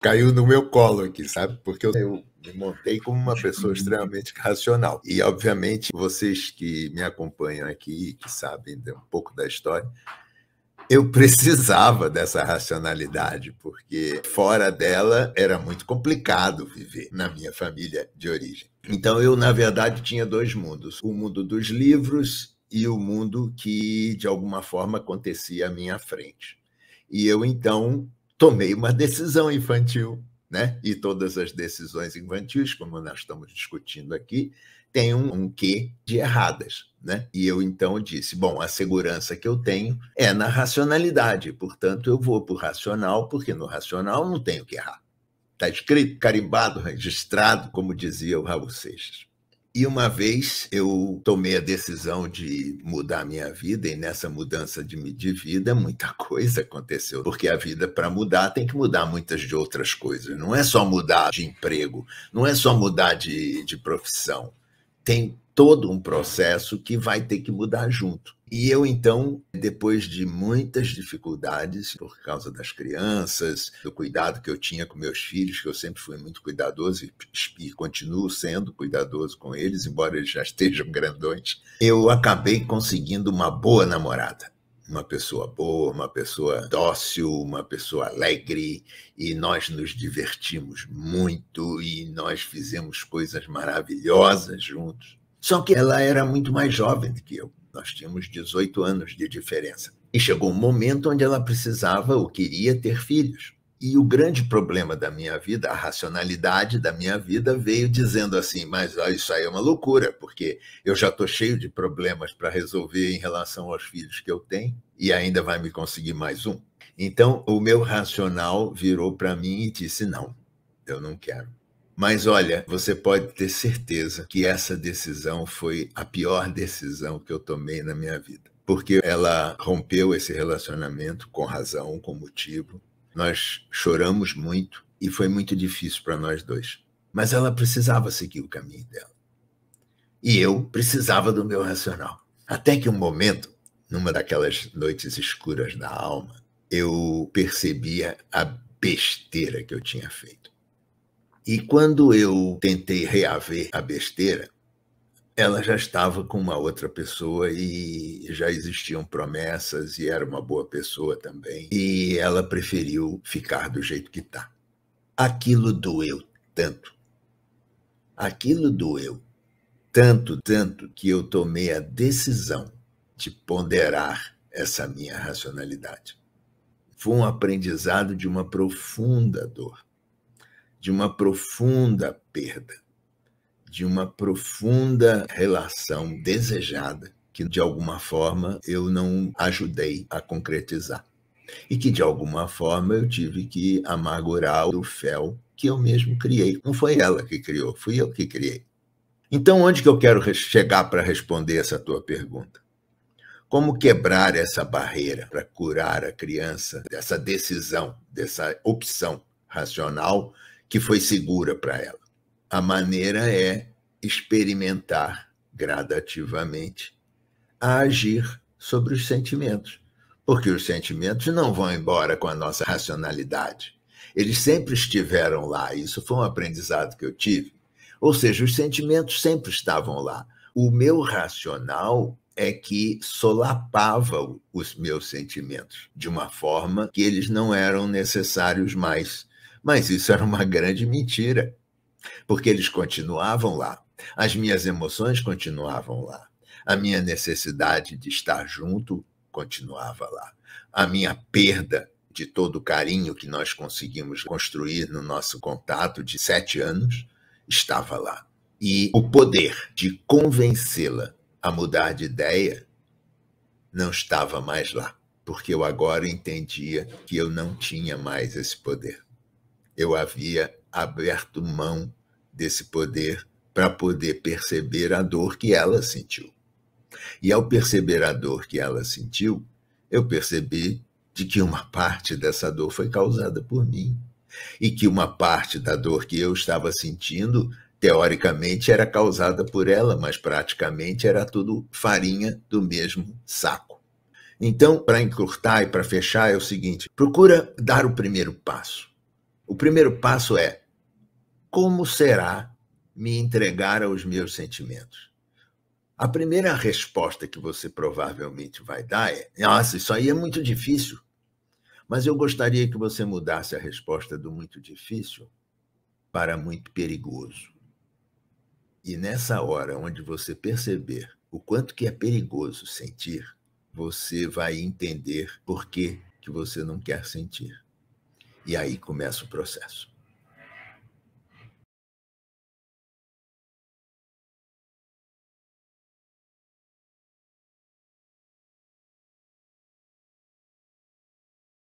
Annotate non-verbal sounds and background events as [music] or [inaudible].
caiu no meu colo aqui, sabe? Porque eu, eu me montei como uma pessoa uhum. extremamente racional. E, obviamente, vocês que me acompanham aqui, que sabem um pouco da história, eu precisava dessa racionalidade, porque fora dela era muito complicado viver na minha família de origem. Então, eu, na verdade, tinha dois mundos: o mundo dos livros e o mundo que, de alguma forma, acontecia à minha frente. E eu, então, tomei uma decisão infantil, né? E todas as decisões infantis, como nós estamos discutindo aqui, têm um, um quê de erradas, né? E eu então disse: bom, a segurança que eu tenho é na racionalidade, portanto eu vou para o racional, porque no racional não tenho que errar. Está escrito, carimbado, registrado, como dizia o Raul Seixas. E uma vez eu tomei a decisão de mudar a minha vida, e nessa mudança de, de vida, muita [laughs] coisa aconteceu. Porque a vida, para mudar, tem que mudar muitas de outras coisas. Não é só mudar de emprego, não é só mudar de, de profissão. Tem todo um processo que vai ter que mudar junto. E eu, então, depois de muitas dificuldades, por causa das crianças, do cuidado que eu tinha com meus filhos, que eu sempre fui muito cuidadoso e, e continuo sendo cuidadoso com eles, embora eles já [laughs] estejam grandões, eu acabei conseguindo uma boa namorada uma pessoa boa, uma pessoa dócil, uma pessoa alegre, e nós nos divertimos muito e nós fizemos coisas maravilhosas juntos. Só que ela era muito mais jovem do que eu. Nós tínhamos 18 anos de diferença. E chegou um momento onde ela precisava ou queria ter filhos. E o grande problema da minha vida, a racionalidade da minha vida, veio dizendo assim: mas ó, isso aí é uma loucura, porque eu já estou cheio de problemas para resolver em relação aos filhos que eu tenho e ainda vai me conseguir mais um. Então, o meu racional virou para mim e disse: não, eu não quero. Mas olha, você pode ter certeza que essa decisão foi a pior decisão que eu tomei na minha vida. Porque ela rompeu esse relacionamento com razão, com motivo. Nós choramos muito e foi muito difícil para nós dois. Mas ela precisava seguir o caminho dela. E eu precisava do meu racional. Até que um momento, numa daquelas noites escuras da alma, eu percebia a besteira que eu tinha feito. E quando eu tentei reaver a besteira, ela já estava com uma outra pessoa e já existiam promessas e era uma boa pessoa também. E ela preferiu ficar do jeito que está. Aquilo doeu tanto. Aquilo doeu tanto, tanto que eu tomei a decisão de ponderar essa minha racionalidade. Foi um aprendizado de uma profunda dor de uma profunda perda, de uma profunda relação desejada que de alguma forma eu não ajudei a concretizar e que de alguma forma eu tive que amargurar o fel que eu mesmo criei. Não foi ela que criou, fui eu que criei. Então, onde que eu quero chegar para responder essa tua pergunta? Como quebrar essa barreira para curar a criança dessa decisão, dessa opção racional que foi segura para ela. A maneira é experimentar gradativamente a agir sobre os sentimentos, porque os sentimentos não vão embora com a nossa racionalidade. Eles sempre estiveram lá, isso foi um aprendizado que eu tive. Ou seja, os sentimentos sempre estavam lá. O meu racional é que solapava os meus sentimentos de uma forma que eles não eram necessários mais mas isso era uma grande mentira, porque eles continuavam lá, as minhas emoções continuavam lá, a minha necessidade de estar junto continuava lá, a minha perda de todo o carinho que nós conseguimos construir no nosso contato de sete anos estava lá. E o poder de convencê-la a mudar de ideia não estava mais lá, porque eu agora entendia que eu não tinha mais esse poder eu havia aberto mão desse poder para poder perceber a dor que ela sentiu. E ao perceber a dor que ela sentiu, eu percebi de que uma parte dessa dor foi causada por mim e que uma parte da dor que eu estava sentindo teoricamente era causada por ela, mas praticamente era tudo farinha do mesmo saco. Então, para encurtar e para fechar, é o seguinte: procura dar o primeiro passo. O primeiro passo é: como será me entregar aos meus sentimentos? A primeira resposta que você provavelmente vai dar é: nossa, isso aí é muito difícil. Mas eu gostaria que você mudasse a resposta do muito difícil para muito perigoso. E nessa hora, onde você perceber o quanto que é perigoso sentir, você vai entender por que, que você não quer sentir. E aí começa o processo.